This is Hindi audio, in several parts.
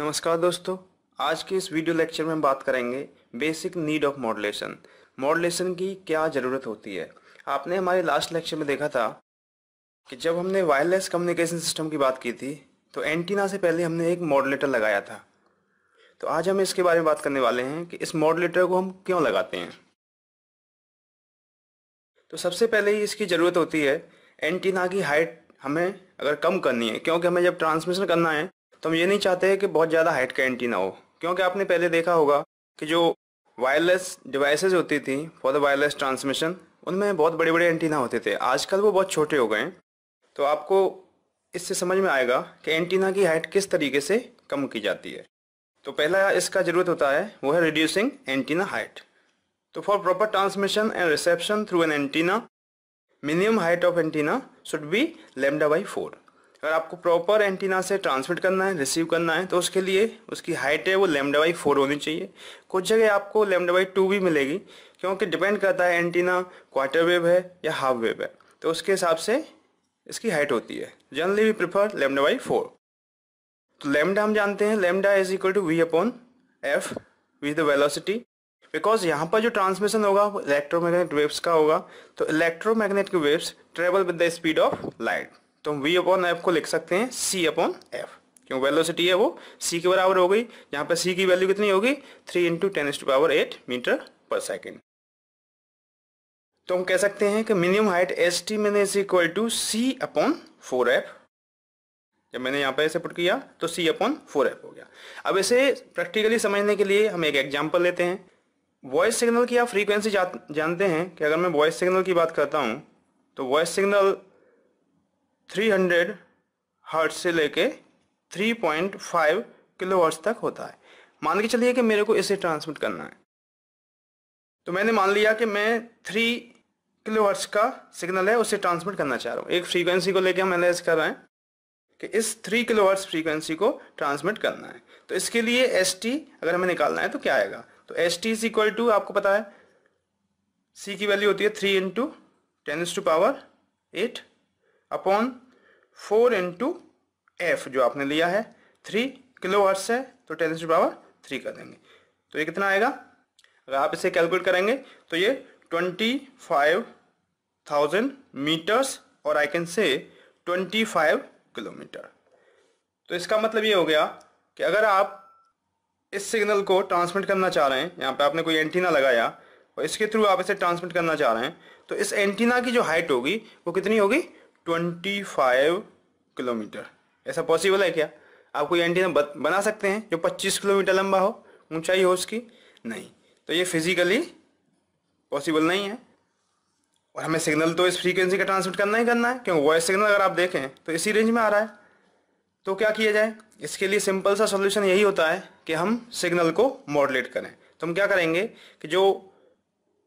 नमस्कार दोस्तों आज के इस वीडियो लेक्चर में हम बात करेंगे basic need of modulation modulation की क्या ज़रूरत होती है आपने हमारे लास्ट लेक्चर में देखा था कि जब हमने वायरलेस कम्युनिकेशन सिस्टम की बात की थी तो एंटीना से पहले हमने एक मॉडलेटर लगाया था तो आज हम इसके बारे में बात करने वाले हैं कि इस मॉडलेटर को हम क्यों लगाते हैं तो सबसे पहले ही इसकी ज़रूरत होती है एंटीना की हाइट हमें अगर कम करनी है क्योंकि हमें जब ट्रांसमिशन करना है तो हम ये नहीं चाहते कि बहुत ज़्यादा हाइट का एंटीना हो क्योंकि आपने पहले देखा होगा कि जो वायरलेस डिवाइसेज होती थी फॉर द वायरलेस ट्रांसमिशन उनमें बहुत बड़े बड़े एंटीना होते थे आजकल वो बहुत छोटे हो गए हैं तो आपको इससे समझ में आएगा कि एंटीना की हाइट किस तरीके से कम की जाती है तो पहला इसका ज़रूरत होता है वो है रिड्यूसिंग एंटीना हाइट तो for proper transmission and reception through an antenna minimum height of antenna should be lambda by four अगर आपको प्रॉपर एंटीना से ट्रांसमिट करना है रिसीव करना है तो उसके लिए उसकी हाइट है वो लेमडा बाई फोर होनी चाहिए कुछ जगह आपको लेमडा बाई टू भी मिलेगी क्योंकि डिपेंड करता है एंटीना क्वार्टर वेव है या हाफ वेव है तो उसके हिसाब से इसकी हाइट होती है generally we prefer lambda by four तो लेमडा हम जानते हैं lambda is equal to v upon f with the velocity because यहाँ पर जो ट्रांसमिशन होगा वो इलेक्ट्रोमैग्नेट वेव्स का होगा तो electromagnetic waves travel with the speed of light तो हम वी अपॉन एफ को लिख सकते हैं सी अपॉन एफ क्यों वेलोसिटी है वो सी के बराबर हो गई यहाँ पर सी की वैल्यू कितनी होगी three into ten to power eight metre per second तो हम कह सकते हैं कि मिनिमम हाइट एस टी मैंने is equal to c upon four f जब मैंने यहाँ पर इसे पुट किया तो सी अपॉन फोर एफ हो गया अब इसे प्रैक्टिकली समझने के लिए हम एक एग्जाम्पल लेते हैं वॉइस सिग्नल की आप फ्रीक्वेंसी जानते हैं कि अगर मैं वॉइस सिग्नल की बात करता हूँ तो वॉइस सिग्नल 300 हर्ट से लेके 3.5 किलोवर्ट्स तक होता है मान के चलिए कि मेरे को इसे ट्रांसमिट करना है तो मैंने मान लिया कि मैं थ्री किलो का सिग्नल है उसे ट्रांसमिट करना चाह रहा हूँ एक फ्रीक्वेंसी को लेकर हम एनालाइज कर रहे हैं कि इस थ्री किलो हर्ट्स फ्रीक्वेंसी को ट्रांसमिट करना है तो इसके लिए एस टी अगर हमें निकालना है तो क्या आएगा तो S T is equal to आपको पता है सी की वैल्यू होती है three into ten to power eight upon four into F जो आपने लिया है थ्री किलो हर्ट्स है तो टेन टू पावर थ्री कर देंगे तो ये कितना आएगा अगर आप इसे कैलकुलेट करेंगे तो ये ट्वेंटी फाइव थाउजेंड मीटर्स और I can say twenty five kilometre तो इसका मतलब ये हो गया कि अगर आप इस सिग्नल को ट्रांसमिट करना चाह रहे हैं यहाँ पे आपने कोई एंटीना लगाया और इसके थ्रू आप इसे ट्रांसमिट करना चाह रहे हैं तो इस एंटीना की जो हाइट होगी वो कितनी होगी ट्वेंटी फाइव किलोमीटर ऐसा पॉसिबल है क्या आप कोई एंटीना बना सकते हैं जो पच्चीस किलोमीटर लंबा हो ऊंचाई हो उसकी नहीं तो ये फिजिकली पॉसिबल नहीं है और हमें सिग्नल तो इस फ्रीक्वेंसी का ट्रांसमिट करना ही करना है क्योंकि वॉइस सिग्नल अगर आप देखें तो इसी रेंज में आ रहा है तो क्या किया जाए इसके लिए सिंपल सा सोल्यूशन यही होता है कि हम सिग्नल को मॉडलेट करें तो हम क्या करेंगे कि जो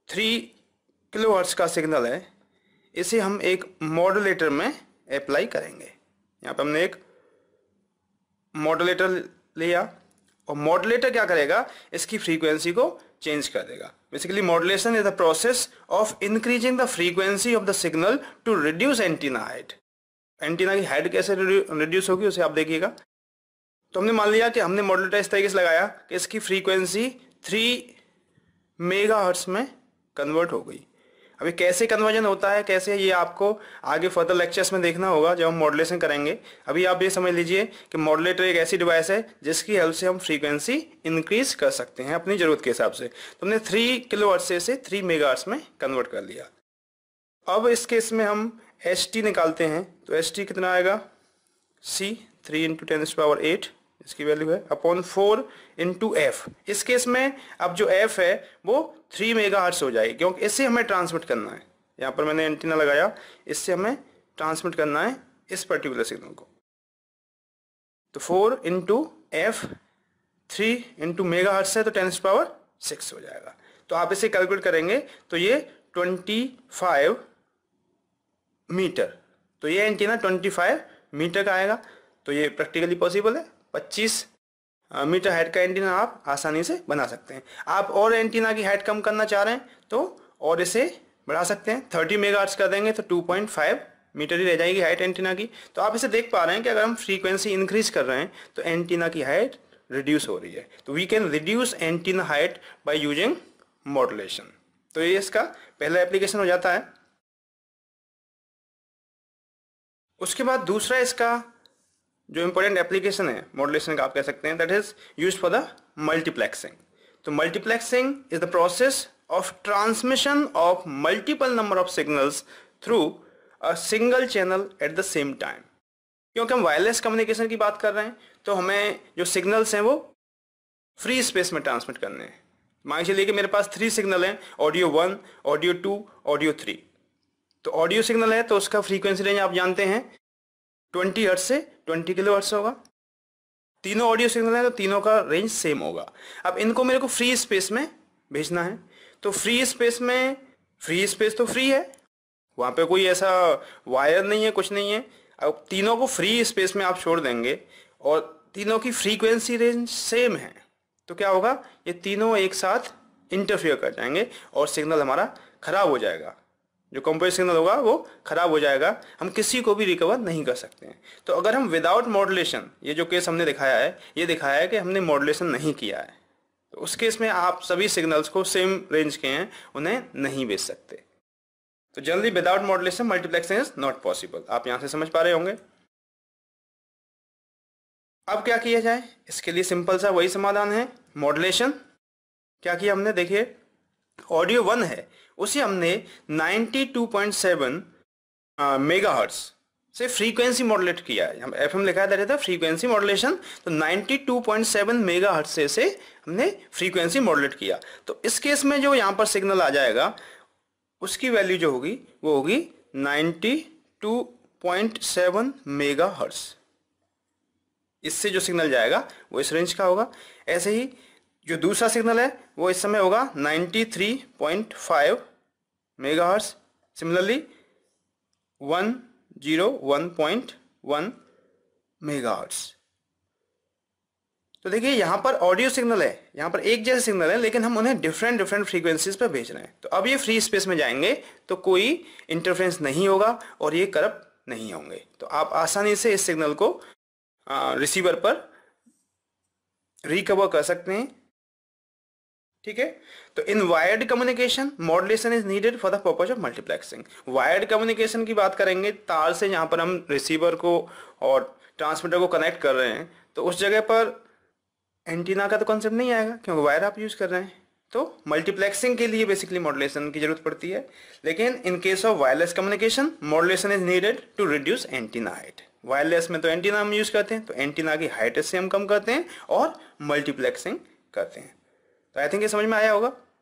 थ्री किलो का सिग्नल है इसे हम एक मॉडुलेटर में अप्लाई करेंगे यहाँ पर हमने एक मॉडुलेटर लिया और मॉडुलेटर क्या करेगा इसकी फ्रीक्वेंसी को चेंज कर देगा basically modulation is the process of increasing the frequency of the signal to reduce antenna height antenna की हाइट कैसे रिड्यूस होगी उसे आप देखिएगा तो हमने मान लिया कि हमने मॉडुलेटर इस तरीके से लगाया कि इसकी फ्रीक्वेंसी थ्री मेगा में कन्वर्ट हो गई अभी कैसे कन्वर्जन होता है कैसे ये आपको आगे फर्दर लेक्चर्स में देखना होगा जब हम मॉडलेशन करेंगे अभी आप ये समझ लीजिए कि मॉडलेटर एक ऐसी डिवाइस है जिसकी हेल्प से हम फ्रीक्वेंसी इंक्रीज कर सकते हैं अपनी ज़रूरत के हिसाब से तो हमने थ्री किलो से इसे थ्री मेगा में कन्वर्ट कर लिया अब इस केस में हम एस निकालते हैं तो एस कितना आएगा c three into ten power eight इसकी वैल्यू है अपॉन फोर इंटू एफ इस केस में अब जो एफ है वो थ्री मेगा हर्ट्स हो जाएगी क्योंकि इससे हमें ट्रांसमिट करना है यहाँ पर मैंने एंटीना लगाया इससे हमें ट्रांसमिट करना है इस पर्टिकुलर सिग्नल को तो four into f three into mega hertz है तो टेन पावर सिक्स हो जाएगा तो आप इसे कैलकुलेट करेंगे तो ये ट्वेंटी फाइव मीटर तो ये एंटीना ट्वेंटी फाइव मीटर का आएगा तो ये प्रैक्टिकली पॉसिबल है 25 मीटर हाइट का एंटीना आप आसानी से बना सकते हैं आप और एंटीना की हाइट कम करना चाह रहे हैं तो और इसे बढ़ा सकते हैं 30 मेगा कर देंगे तो 2.5 मीटर ही रह जाएगी हाइट एंटीना की तो आप इसे देख पा रहे हैं कि अगर हम फ्रीक्वेंसी इंक्रीज कर रहे हैं तो एंटीना की हाइट रिड्यूस हो रही है तो we can reduce antenna height by using modulation तो ये इसका पहला एप्लीकेशन हो जाता है उसके बाद दूसरा इसका जो इंपॉर्टेंट एप्लीकेशन है मॉडुलेशन का आप कह सकते हैं that is use for the multiplexing तो multiplexing is the process of transmission of multiple number of signals through a single channel at the same time क्योंकि हम वायरलेस कम्युनिकेशन की बात कर रहे हैं तो हमें जो सिग्नल्स हैं वो फ्री स्पेस में ट्रांसमिट करने हैं मान चलिए कि मेरे पास थ्री सिग्नल हैं audio one audio two audio three तो ऑडियो सिग्नल है तो उसका फ्रीक्वेंसी रेंज आप जानते हैं ट्वेंटी हर्ट्ज से ट्वेंटी किलो हर्ट्स होगा तीनों ऑडियो सिग्नल हैं तो तीनों का रेंज सेम होगा अब इनको मेरे को फ्री स्पेस में भेजना है तो फ्री स्पेस में फ्री स्पेस तो फ्री है वहाँ पे कोई ऐसा वायर नहीं है कुछ नहीं है अब तीनों को फ्री स्पेस में आप छोड़ देंगे और तीनों की फ्रीक्वेंसी रेंज सेम है तो क्या होगा ये तीनों एक साथ इंटरफियर कर जाएंगे और सिग्नल हमारा ख़राब हो जाएगा जो कंपोज सिग्नल होगा वो खराब हो जाएगा हम किसी को भी रिकवर नहीं कर सकते हैं तो अगर हम विदाउट मॉडुलेशन ये जो केस हमने दिखाया है ये दिखाया है कि हमने मॉडुलेशन नहीं किया है तो उस केस में आप सभी सिग्नल्स को सेम रेंज के हैं उन्हें नहीं बेच सकते तो generally without modulation multiplexing is not possible आप यहां से समझ पा रहे होंगे अब क्या किया जाए इसके लिए सिंपल सा वही समाधान है मॉडुलेशन क्या किया हमने देखिए ऑडियो वन है उसे हमने 92.7 मेगाहर्ट्ज से फ्रीक्वेंसी मॉडुलेट किया है हम एम लिखा था फ्रीक्वेंसी मॉडुलेशन तो 92.7 मेगाहर्ट्ज से से हमने फ्रीक्वेंसी मॉडुलेट किया तो इस केस में जो यहाँ पर सिग्नल आ जाएगा उसकी वैल्यू जो होगी वो होगी 92.7 मेगाहर्ट्ज इससे जो सिग्नल जाएगा वो इस रेंज का होगा ऐसे ही जो दूसरा सिग्नल है वो इस समय होगा 93.5 मेगाहर्ट्ज सिमिलरली 101.1 मेगाहर्ट्ज तो देखिए यहाँ पर ऑडियो सिग्नल है यहाँ पर एक जैसे सिग्नल है लेकिन हम उन्हें डिफरेंट डिफरेंट फ्रीक्वेंसीज पर भेज रहे हैं तो अब ये फ्री स्पेस में जाएंगे तो कोई इंटरफेरेंस नहीं होगा और ये करप नहीं होंगे तो आप आसानी से इस सिग्नल को रिसीवर पर रिकवर कर सकते हैं ठीक है तो in wired communication modulation is needed for the purpose of multiplexing wired communication की बात करेंगे तार से जहां पर हम रिसीवर को और ट्रांसमीटर को कनेक्ट कर रहे हैं तो उस जगह पर एंटीना का तो कॉन्सेप्ट नहीं आएगा क्योंकि वायर आप यूज कर रहे हैं तो मल्टीप्लेक्सिंग के लिए बेसिकली मॉडलेशन की जरूरत पड़ती है लेकिन in case of wireless communication modulation is needed to reduce antenna height wireless में तो एंटीना हम यूज करते हैं तो एंटीना की हाइट से हम कम करते हैं और मल्टीप्लेक्सिंग करते हैं तो आई थिंक ये समझ में आया होगा